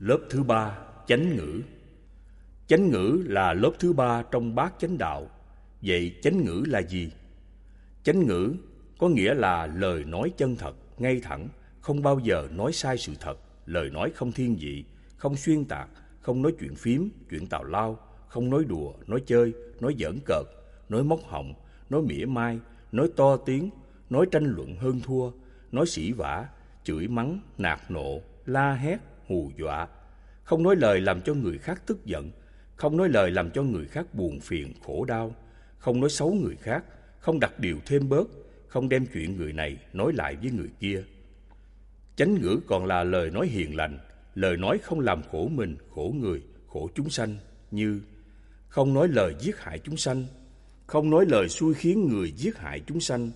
Lớp thứ ba, chánh ngữ. Chánh ngữ là lớp thứ ba trong bát chánh đạo. Vậy chánh ngữ là gì? Chánh ngữ có nghĩa là lời nói chân thật, ngay thẳng, không bao giờ nói sai sự thật, lời nói không thiên vị, không xuyên tạc, không nói chuyện phím, chuyện tào lao, không nói đùa, nói chơi, nói giỡn cợt, nói móc họng, nói mỉa mai, nói to tiếng, nói tranh luận hơn thua, nói sỉ vả, chửi mắng, nạt nộ, la hét, hù dọa, không nói lời làm cho người khác tức giận, không nói lời làm cho người khác buồn phiền, khổ đau, không nói xấu người khác, không đặt điều thêm bớt, không đem chuyện người này nói lại với người kia. Chánh ngữ còn là lời nói hiền lành, lời nói không làm khổ mình, khổ người, khổ chúng sanh như không nói lời giết hại chúng sanh, không nói lời xui khiến người giết hại chúng sanh,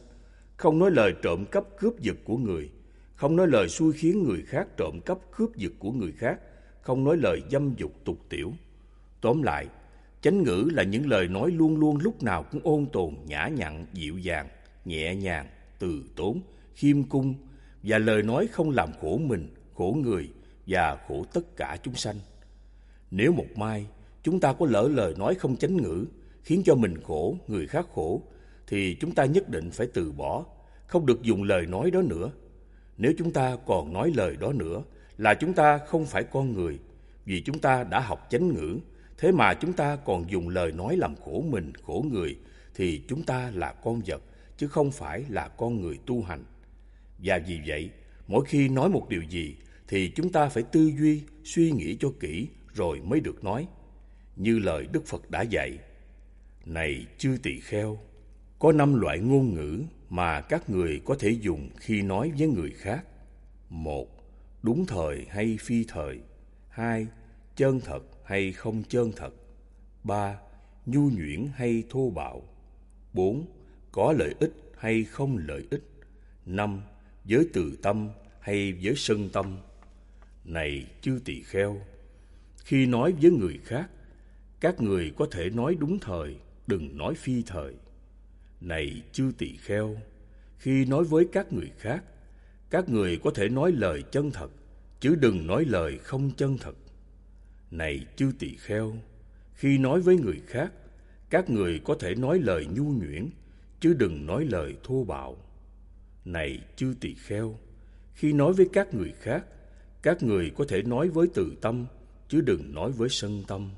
không nói lời trộm cắp cướp giật của người, không nói lời xui khiến người khác trộm cắp cướp giật của người khác, không nói lời dâm dục tục tiểu. Tóm lại, chánh ngữ là những lời nói luôn luôn lúc nào cũng ôn tồn, nhã nhặn, dịu dàng, nhẹ nhàng, từ tốn, khiêm cung và lời nói không làm khổ mình, khổ người và khổ tất cả chúng sanh. Nếu một mai chúng ta có lỡ lời nói không chánh ngữ, khiến cho mình khổ, người khác khổ, thì chúng ta nhất định phải từ bỏ, không được dùng lời nói đó nữa nếu chúng ta còn nói lời đó nữa là chúng ta không phải con người, vì chúng ta đã học chánh ngữ, thế mà chúng ta còn dùng lời nói làm khổ mình, khổ người, thì chúng ta là con vật, chứ không phải là con người tu hành. Và vì vậy, mỗi khi nói một điều gì, thì chúng ta phải tư duy, suy nghĩ cho kỹ rồi mới được nói. Như lời Đức Phật đã dạy, Này chư tỳ kheo, có năm loại ngôn ngữ mà các người có thể dùng khi nói với người khác. Một, đúng thời hay phi thời. Hai, chân thật hay không chân thật. Ba, nhu nhuyễn hay thô bạo. Bốn, có lợi ích hay không lợi ích. Năm, với từ tâm hay với sân tâm. Này chư tỳ kheo, khi nói với người khác, các người có thể nói đúng thời, đừng nói phi thời. Này chư tỳ kheo, khi nói với các người khác, các người có thể nói lời chân thật, chứ đừng nói lời không chân thật. Này chư tỳ kheo, khi nói với người khác, các người có thể nói lời nhu nhuyễn, chứ đừng nói lời thô bạo. Này chư tỳ kheo, khi nói với các người khác, các người có thể nói với từ tâm, chứ đừng nói với sân tâm.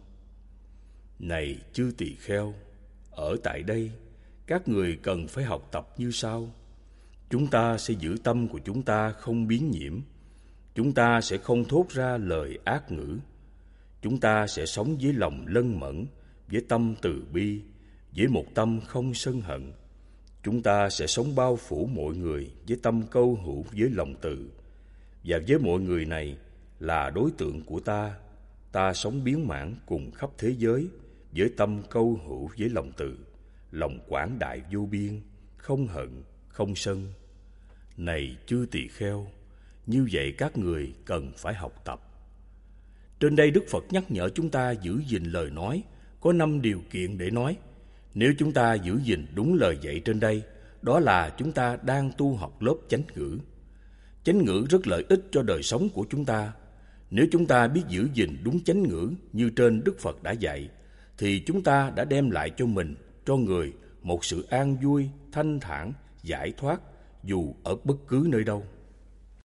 Này chư tỳ kheo, ở tại đây, các người cần phải học tập như sau chúng ta sẽ giữ tâm của chúng ta không biến nhiễm chúng ta sẽ không thốt ra lời ác ngữ chúng ta sẽ sống với lòng lân mẫn với tâm từ bi với một tâm không sân hận chúng ta sẽ sống bao phủ mọi người với tâm câu hữu với lòng từ và với mọi người này là đối tượng của ta ta sống biến mãn cùng khắp thế giới với tâm câu hữu với lòng từ lòng quảng đại vô biên không hận không sân này chư tỳ kheo như vậy các người cần phải học tập trên đây đức phật nhắc nhở chúng ta giữ gìn lời nói có năm điều kiện để nói nếu chúng ta giữ gìn đúng lời dạy trên đây đó là chúng ta đang tu học lớp chánh ngữ chánh ngữ rất lợi ích cho đời sống của chúng ta nếu chúng ta biết giữ gìn đúng chánh ngữ như trên đức phật đã dạy thì chúng ta đã đem lại cho mình cho người một sự an vui thanh thản giải thoát dù ở bất cứ nơi đâu